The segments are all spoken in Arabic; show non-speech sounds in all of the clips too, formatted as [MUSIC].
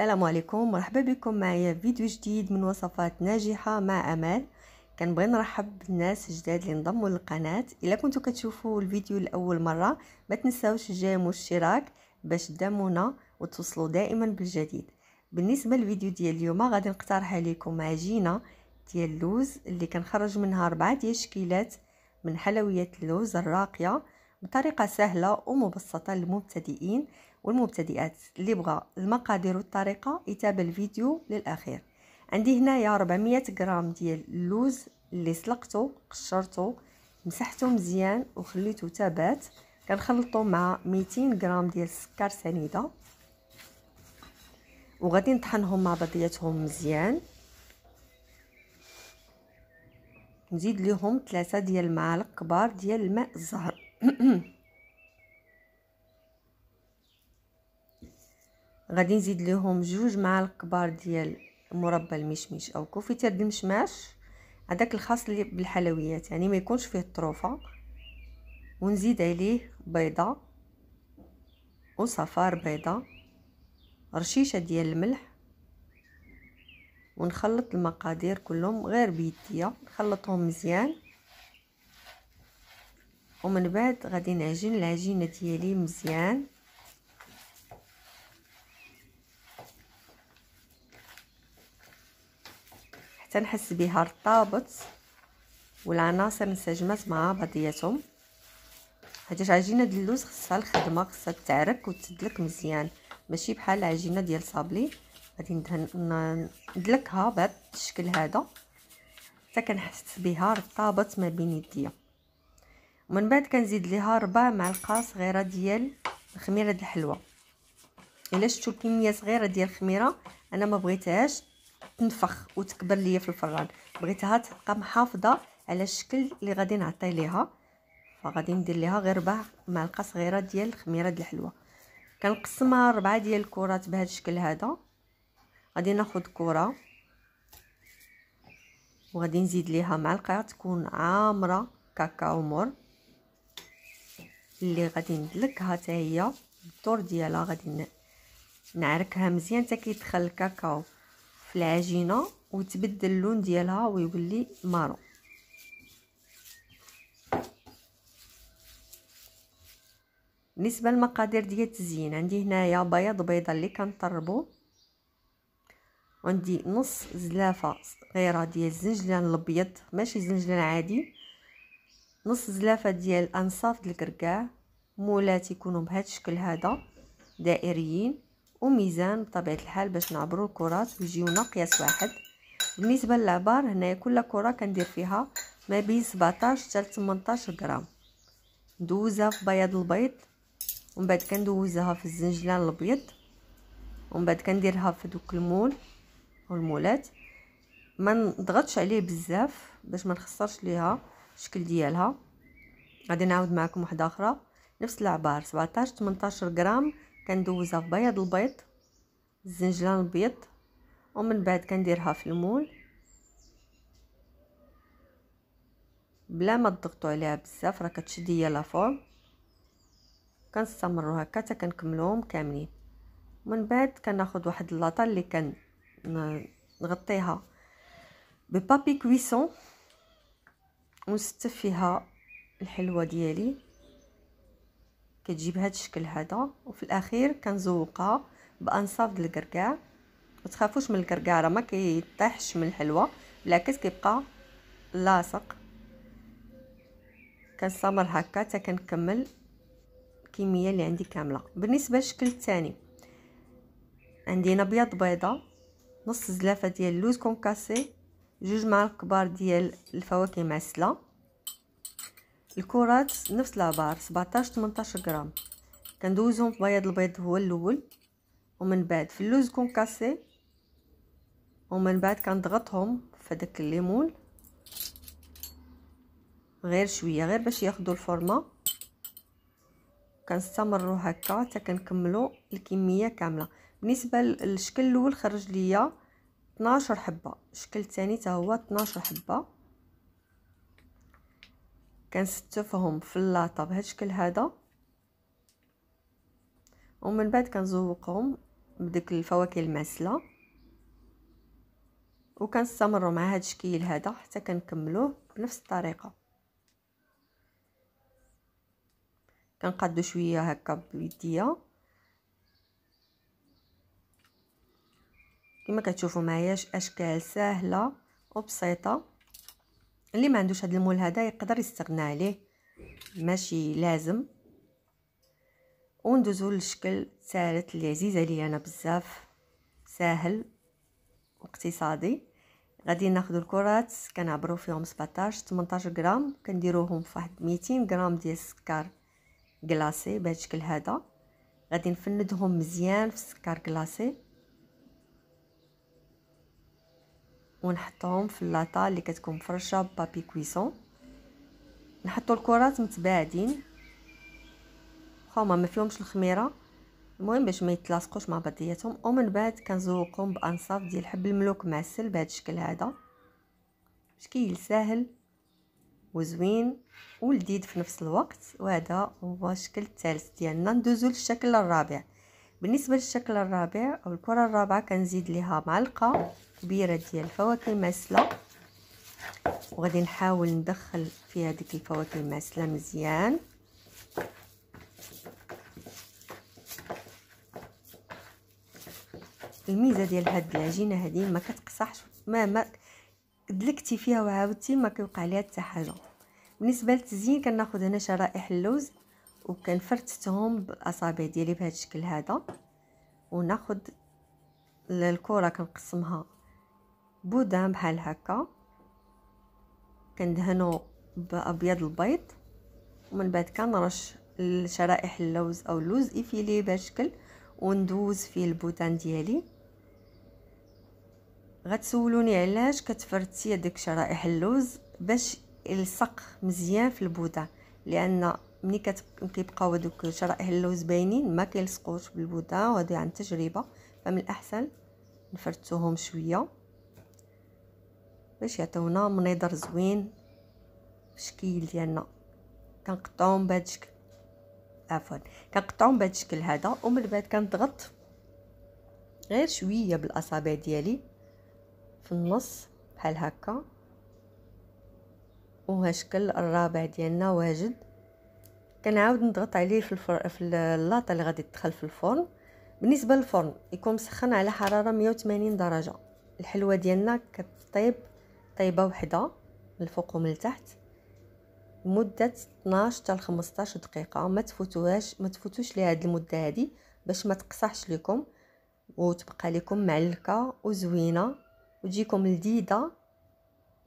السلام عليكم مرحبا بكم معايا فيديو جديد من وصفات ناجحه مع امال كنبغي نرحب بالناس الجداد اللي انضموا للقناه الا كنتو كتشوفوا الفيديو لاول مره ما تنساوش الجيم والاشتراك باش دامونا وتوصلوا دائما بالجديد بالنسبه للفيديو ديال اليوم غادي نقترح عليكم عجينه ديال اللوز اللي كنخرج منها أربعة ديال الشكيلات من حلويات اللوز الراقيه بطريقه سهله ومبسطه للمبتدئين والمبتدئات اللي بغى المقادير والطريقه يتابع الفيديو للاخير عندي هنايا 400 غرام ديال اللوز اللي سلقته قشرته مسحته مزيان وخليته تابات كنخلطو مع 200 غرام ديال السكر سنيده وغادي نطحنهم مع بعضياتهم مزيان نزيد ليهم ثلاثة ديال المعالق كبار ديال الماء الزهر [CLEARS THROAT] غادي نزيد لهم جوج معالق كبار ديال مربى المشمش او كوفيتير ديال المشماش هذاك الخاص اللي بالحلويات يعني ما يكونش فيه الطروفه ونزيد عليه بيضه وصفار بيضه رشيشه ديال الملح ونخلط المقادير كلهم غير بيديا نخلطهم مزيان ومن بعد غادي نعجن العجينه ديالي مزيان حتى نحس بها الرطابط والعناصر انسجمات مع بعضياتهم حيتاش عجينه ديال اللوز خصها الخدمه خصها تعرك وتدلك مزيان ماشي بحال العجينه ديال صابلي غادي ندلكها بهذا الشكل هذا حتى كنحس بها رطابت ما بين يديا ومن بعد كنزيد ليها ربع معلقه صغيره ديال الخميره ديال الحلوه الا شفتوا كميه صغيره ديال الخميره انا ما بغيتهاش تنفخ وتكبر ليا في الفران بغيتها تبقى محافظه على الشكل اللي غادي نعطي ليها فغادي ندير ليها غير ربع معلقه صغيره ديال الخميره ديال الحلوه كنقسمها ربعه ديال الكرات بهذا الشكل هذا غادي ناخذ كره وغادي نزيد ليها معلقه تكون عامره كاكاو مر اللي غادي ندلكها حتى هي الدور ديالها غادي نعركها مزيان حتى كيدخل الكاكاو في العجينه وتبدل اللون ديالها ويولي مارو بالنسبه للمقادير ديال التزيين عندي هنايا بياض بيضه اللي كنطربو عندي نص زلافه صغيره ديال الزنجلان الابيض ماشي زنجلان عادي نص زلافه ديال انصاف ديال الكركاع مولات يكونوا بهذا الشكل هذا دائريين وميزان بطبيعة الحال باش نعبروا الكرات ويجيونا قياس واحد بالنسبة للعبار هنايا كل كرة كندير فيها ما بين 17 حتى 18 غرام ندوزها في بياض البيض ومن بعد كندوزها في الزنجلان الابيض ومن بعد كنديرها في دوك المول والمولات ما نضغطش عليه بزاف باش ما نخسرش ليها الشكل ديالها غادي نعاود معكم واحده اخرى نفس العبار 17 18 غرام كندوزها في بياض البيض الزنجلان البيض ومن بعد كنديرها في المول بلا ما تضغطوا عليها بزاف راه كتشد هي لا فورم كنستمروا هكا حتى كنكملوهم كاملين من بعد كناخذ واحد اللاطا اللي كان نغطيها ببابي كويسون ونستف فيها الحلوه ديالي كتجي بهذا الشكل هذا وفي الاخير كنزوقها بانصاف الكركاع ما تخافوش من الكركاع راه ما كيطيحش من الحلوى بالعكس كيبقى لاصق كنستمر هكا حتى كنكمل الكميه اللي عندي كامله بالنسبه للشكل الثاني عندي هنا بيض بيضه نص زلافه ديال اللوز كونكاسي جوج معالق كبار ديال الفواكه معسله الكرات نفس العبار 17 18 غرام كندوزهم في بياض البيض هو الاول ومن بعد في اللوز كونكاسي ومن بعد كنضغطهم في داك الليمون غير شويه غير باش ياخذوا الفورمه كنستمروا هكا حتى كنكملوا الكميه كامله بالنسبه للشكل الاول خرج ليا 12 حبه الشكل الثاني حتى هو 12 حبه كنستفهم في اللاطه الشكل هذا ومن بعد كنزوقهم بديك الفواكه المعسله وكنستمروا مع هذا الشكل هذا حتى كنكملوه بنفس الطريقه كنقادو شويه هكا بيديا كما كتشوفوا معايا اشكال سهله وبسيطه اللي ما عندوش هذا المول هذا يقدر يستغنى عليه ماشي لازم وندوزو للشكل الثالث اللي عزيز عليا انا بزاف ساهل واقتصادي غادي ناخذ الكرات كنعبرو فيهم 17 18 غرام كنديروهم فواحد 200 غرام ديال السكر كلاصي بهذا الشكل هذا غادي نفندهم مزيان في السكر كلاصي ونحطهم في اللاطا اللي كتكون مفرشه بابي كويسون نحطوا الكرات متباعدين هما ما فيهمش الخميره المهم باش ما يتلاصقوش مع بعضياتهم ومن بعد كنزوقهم بانصاف ديال حب الملوك معسل بهذا الشكل هذا شكل ساهل وزوين ولذيذ في نفس الوقت وهذا هو الشكل الثالث ديالنا ندوزو للشكل الرابع بالنسبة للشكل الرابع أو الكرة الرابعة كنزيد لها معلقة كبيرة ديال الفواكه الماسلة وغادي نحاول ندخل فيها ديك الفواكه الماسلة مزيان الميزه ديال هاد العجينه هادي ما كتقصحش ما ما دلكتي فيها وعاودتي ما كيوقع ليها حتى حاجه بالنسبه للتزيين كناخذ هنا شرائح اللوز وكنفرتتهم بالاصابع ديالي بهذا الشكل هذا وناخذ الكره كنقسمها بودان بحال هكا كندهنو بابيض البيض ومن بعد كنرش الشرائح اللوز او اللوز افيلي بهذا الشكل وندوز فيه البودان ديالي غتسولوني علاش كتفرتي هذيك شرائح اللوز باش يلصق مزيان في البودان لان ملي كيبقاو هذوك شرائح اللوز باينين ما كيلصقوش بالبوده وهذه عن تجربه فمن الاحسن نفرتوهم شويه باش يعطيونا منظر زوين الشكل ديالنا كنقطعوهم بهذا الشكل عفوا كنقطعوهم بهذا الشكل هذا ومن بعد كنضغط غير شويه بالاصابع ديالي في النص بحال هكا وها الشكل الرابع ديالنا واجد كنعاود نضغط عليه في الفر... في اللاطه اللي غادي تدخل في الفرن بالنسبه للفرن يكون مسخن على حراره 180 درجه الحلوه ديالنا كطيب طيبه وحده من الفوق ومن التحت مده 12 حتى 15 دقيقه ما تفوتوهاش ما تفوتوش لهاد المده هادي باش ما تقصحش لكم وتبقى لكم معلكه وزوينه وتجيكم لذيذه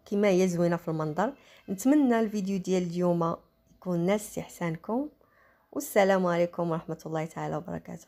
كما هي زوينه في المنظر نتمنى الفيديو ديال اليوم كون ناس إحسانكم والسلام عليكم ورحمة الله تعالى وبركاته